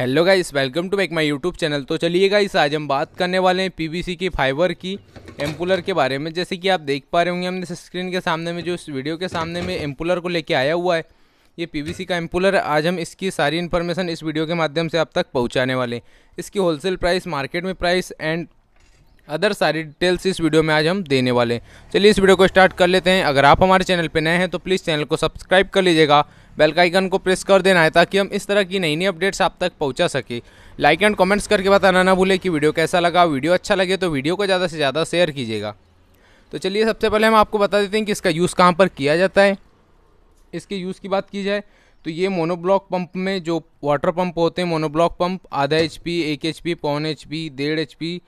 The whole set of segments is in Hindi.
hello guys welcome to make my YouTube channel तो चलिए गाइस आज हम बात करने वाले हैं पीवीसी की फाइबर की एम्पुलर के बारे में जैसे कि आप देख पा रहे होंगे हमने स्क्रीन के सामने में जो इस वीडियो के सामने में एम्पुलर को लेके आया हुआ है ये पीवीसी का एम्पुलर आज हम इसकी सारी इन्फॉर्मेशन इस वीडियो के माध्यम से आप तक पहुँचाने वाले इसकी होलसेल प्राइस मार्केट में प्राइस एंड अदर सारी डिटेल्स इस वीडियो में आज हम देने वाले हैं चलिए इस वीडियो को स्टार्ट कर लेते हैं अगर आप हमारे चैनल पर नए हैं तो प्लीज़ चैनल को सब्सक्राइब कर लीजिएगा बेल का आइकन को प्रेस कर देना है ताकि हम इस तरह की नई नई अपडेट्स आप तक पहुंचा सके लाइक एंड कमेंट्स करके बताना ना भूलें कि वीडियो कैसा लगा वीडियो अच्छा लगे तो वीडियो को ज़्यादा से ज़्यादा शेयर कीजिएगा तो चलिए सबसे पहले हम आपको बता देते हैं कि इसका यूज़ कहाँ पर किया जाता है इसके यूज़ की बात की जाए तो ये मोनोब्लॉक पंप में जो वाटर पंप होते हैं मोनोब्लॉक पंप आधा एच पी एक एच पी पौन एच पी डेढ़ एच पी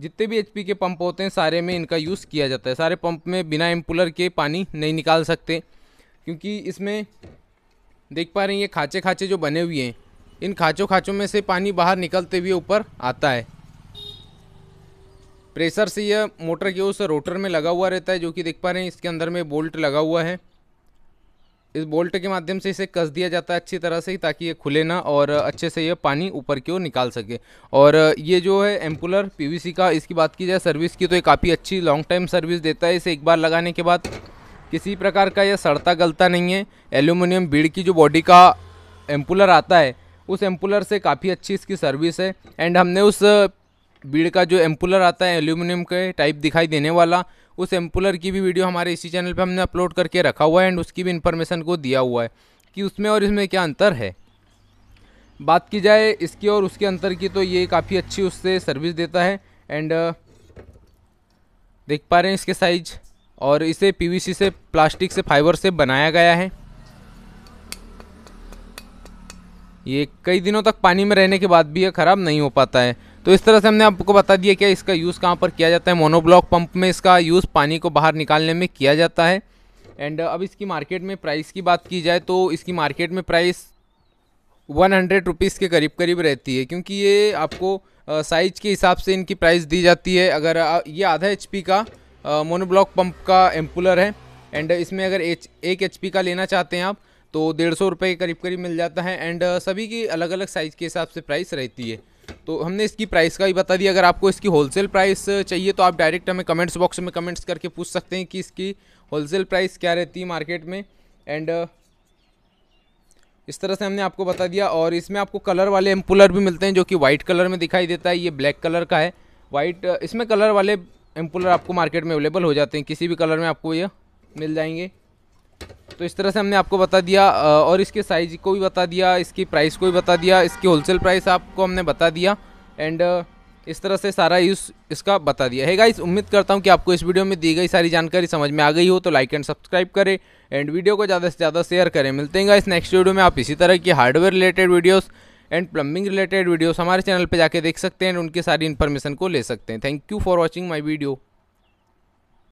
जितने भी एच के पंप होते हैं सारे में इनका यूज़ किया जाता है सारे पंप में बिना एम्पुलर के पानी नहीं निकाल सकते क्योंकि इसमें देख पा रहे हैं ये खाँचे खाँचे जो बने हुए हैं इन खाँचों खाँचों में से पानी बाहर निकलते हुए ऊपर आता है प्रेशर से यह मोटर के उस रोटर में लगा हुआ रहता है जो कि देख पा रहे हैं इसके अंदर में बोल्ट लगा हुआ है इस बोल्ट के माध्यम से इसे कस दिया जाता है अच्छी तरह से ताकि ये खुले ना और अच्छे से ये पानी ऊपर की ओर निकाल सके और ये जो है एम्पुलर पी का इसकी बात की जाए सर्विस की तो ये काफ़ी अच्छी लॉन्ग टाइम सर्विस देता है इसे एक बार लगाने के बाद किसी प्रकार का यह सड़ता गलता नहीं है एल्यूमिनियम बीड़ की जो बॉडी का एम्पुलर आता है उस एम्पुलर से काफ़ी अच्छी इसकी सर्विस है एंड हमने उस बीड़ का जो एम्पुलर आता है एल्यूमिनियम के टाइप दिखाई देने वाला उस एम्पुलर की भी वीडियो हमारे इसी चैनल पे हमने अपलोड करके रखा हुआ है एंड उसकी भी इन्फॉर्मेशन को दिया हुआ है कि उसमें और इसमें क्या अंतर है बात की जाए इसकी और उसके अंतर की तो ये काफ़ी अच्छी उससे सर्विस देता है एंड देख पा रहे हैं इसके साइज और इसे पीवीसी से प्लास्टिक से फाइबर से बनाया गया है ये कई दिनों तक पानी में रहने के बाद भी ये ख़राब नहीं हो पाता है तो इस तरह से हमने आपको बता दिया क्या इसका यूज़ कहाँ पर किया जाता है मोनोब्लॉक पंप में इसका यूज़ पानी को बाहर निकालने में किया जाता है एंड अब इसकी मार्केट में प्राइस की बात की जाए तो इसकी मार्केट में प्राइस वन हंड्रेड रुपीज़ के करीब करीब रहती है क्योंकि ये आपको साइज के हिसाब से इनकी प्राइस दी जाती है अगर ये आधा एच का मोनोब्लॉक पंप का एम्पुलर है एंड इसमें अगर एच एक एच का लेना चाहते हैं आप तो डेढ़ सौ रुपये के करीब करीब मिल जाता है एंड सभी की अलग अलग साइज़ के हिसाब से प्राइस रहती है तो हमने इसकी प्राइस का भी बता दिया अगर आपको इसकी होलसेल प्राइस चाहिए तो आप डायरेक्ट हमें कमेंट्स बॉक्स में कमेंट्स करके पूछ सकते हैं कि इसकी होलसेल प्राइस क्या रहती है मार्केट में एंड इस तरह से हमने आपको बता दिया और इसमें आपको कलर वाले एम्पुलर भी मिलते हैं जो कि वाइट कलर में दिखाई देता है ये ब्लैक कलर का है वाइट इसमें कलर वाले एम्पूलर आपको मार्केट में अवेलेबल हो जाते हैं किसी भी कलर में आपको ये मिल जाएंगे तो इस तरह से हमने आपको बता दिया और इसके साइज को भी बता दिया इसकी प्राइस को भी बता दिया इसकी होलसेल प्राइस आपको हमने बता दिया एंड इस तरह से सारा यूज़ इसका बता दिया है गाइस उम्मीद करता हूँ कि आपको इस वीडियो में दी गई सारी जानकारी समझ में आ गई हो तो लाइक एंड सब्सक्राइब करें एंड वीडियो को ज़्यादा से ज़्यादा शेयर करें मिलते हैं इस नेक्स्ट वीडियो में आप इसी तरह की hardware related videos and plumbing related videos हमारे चैनल पर जाके देख सकते हैं उनकी सारी इन्फॉर्मेशन को ले सकते हैं thank you for watching my video